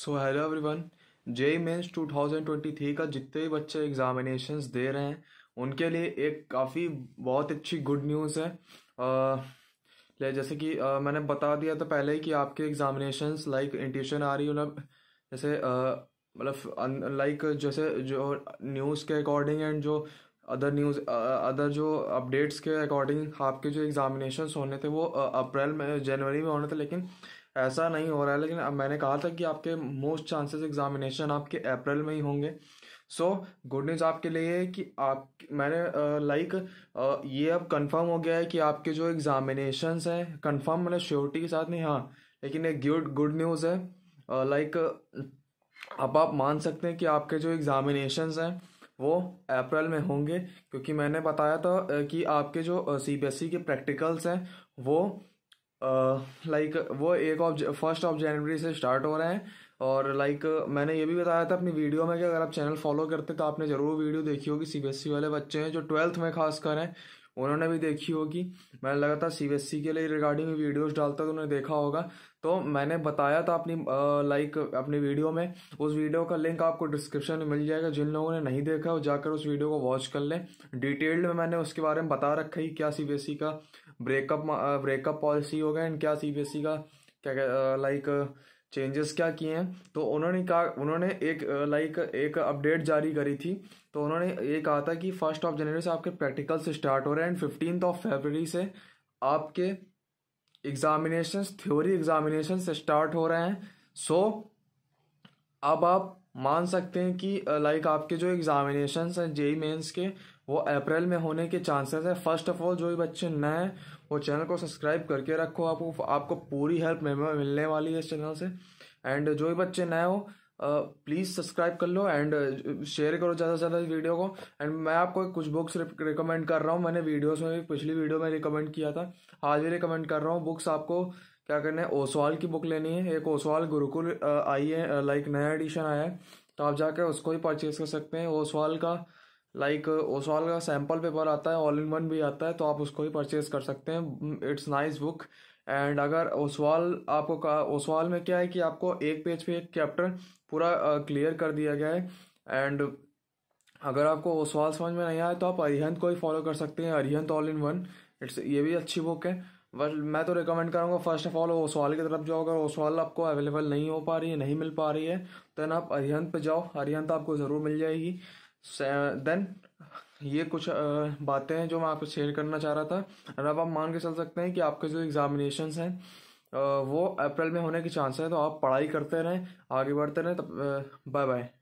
सो hello everyone J twenty 2023 का जितने भी बच्चे एग्जामिनेशन दे रहे हैं उनके लिए एक काफ़ी बहुत अच्छी गुड न्यूज़ है आ, ले जैसे कि आ, मैंने बता दिया था पहले ही कि आपके एग्जामिनेशन लाइक इंटन आ रही मतलब जैसे मतलब लाइक जैसे जो न्यूज़ के अकॉर्डिंग एंड जो अदर न्यूज़ अदर जो अपडेट्स के अकॉर्डिंग आपके जो एग्ज़ामिनेशन होने थे वो अप्रैल में जनवरी में होने थे लेकिन ऐसा नहीं हो रहा है लेकिन अब मैंने कहा था कि आपके मोस्ट चांसेस एग्जामिनेशन आपके अप्रैल में ही होंगे सो गुड न्यूज़ आपके लिए है कि आप मैंने लाइक ये अब कंफर्म हो गया है कि आपके जो एग्जामिनेशंस हैं कंफर्म मतलब श्योरिटी के साथ नहीं हाँ लेकिन एक गुड गुड न्यूज़ है लाइक अब आप मान सकते हैं कि आपके जो एग्ज़ामिनेशंस हैं वो अप्रैल में होंगे क्योंकि मैंने बताया था कि आपके जो सी बी एस ई के प्रैक्टिकल्स हैं वो लाइक वो एक फर्स्ट ऑफ जनवरी से स्टार्ट हो रहे हैं और लाइक मैंने ये भी बताया था अपनी वीडियो में कि अगर आप चैनल फॉलो करते तो आपने ज़रूर वीडियो देखी होगी सी e वाले बच्चे हैं जो ट्वेल्थ में खास कर हैं उन्होंने भी देखी होगी मैंने था सी बी एस सी के लिए रिगार्डिंग वीडियोस डालता तो उन्होंने देखा होगा तो मैंने बताया था अपनी लाइक अपनी वीडियो में उस वीडियो का लिंक आपको डिस्क्रिप्शन में मिल जाएगा जिन लोगों ने नहीं देखा वो जाकर उस वीडियो को वॉच कर लें डिटेल्ड में मैंने उसके बारे में बता रखा ही क्या सी बी एस सी का ब्रेकअप ब्रेकअप पॉलिसी हो गया एंड क्या सीबीएसई का क्या क्या लाइक चेंजेस क्या किए हैं तो उन्होंने कहा उन्होंने एक लाइक uh, एक अपडेट जारी करी थी तो उन्होंने ये कहा था कि फर्स्ट ऑफ जनवरी से आपके प्रैक्टिकल्स स्टार्ट हो रहे हैं एंड फिफ्टीन ऑफ फेबररी से आपके एग्जामिनेशन थ्योरी एग्जामिनेशन स्टार्ट हो रहे हैं सो so, अब आप मान सकते हैं कि लाइक uh, आपके जो एग्जामिनेशन हैं जेई मेन्स के वो अप्रैल में होने के चांसेस है फर्स्ट ऑफ ऑल जो भी बच्चे नए हैं वो चैनल को सब्सक्राइब करके रखो आपको आपको पूरी हेल्प मिलने वाली है इस चैनल से एंड जो भी बच्चे नए हो प्लीज़ सब्सक्राइब कर लो एंड शेयर करो ज़्यादा से ज़्यादा इस वीडियो को एंड मैं आपको कुछ बुक्स रिकमेंड कर रहा हूँ मैंने वीडियोस में भी पिछली वीडियो में रिकमेंड किया था आज भी रिकमेंड कर रहा हूँ बुक्स आपको क्या करना है ओसवाल की बुक लेनी है एक ओसवाल गुरुकुल आई है लाइक नया एडिशन आया है तो आप जाकर उसको ही परचेज कर सकते हैं ओसवाल का लाइक ओसॉल का सैम्पल पेपर आता है ऑल इन वन भी आता है तो आप उसको ही परचेज कर सकते हैं इट्स नाइस बुक एंड अगर ओसवाल आपको कहा ओसवाल में क्या है कि आपको एक पेज पे एक चैप्टर पूरा क्लियर uh, कर दिया गया है एंड अगर आपको ओसवाल समझ में नहीं आए तो आप अरिहंत को ही फॉलो कर सकते हैं Arihant all in one it's ये भी अच्छी बुक है बट मैं तो रिकमेंड करूँगा फर्स्ट ऑफ ऑल ओसवाल की तरफ जाओ अगर ओसवाल आपको अवेलेबल नहीं हो पा रही है नहीं मिल पा रही है देन आप अरिहंत पे जाओ अरिहंत आपको ज़रूर मिल जाएगी देन ये कुछ बातें हैं जो मैं आपको शेयर करना चाह रहा था और अब आप मान के चल सकते हैं कि आपके जो एग्जामिनेशन हैं वो अप्रैल में होने के चांस है तो आप पढ़ाई करते रहें आगे बढ़ते रहें तब बाय बाय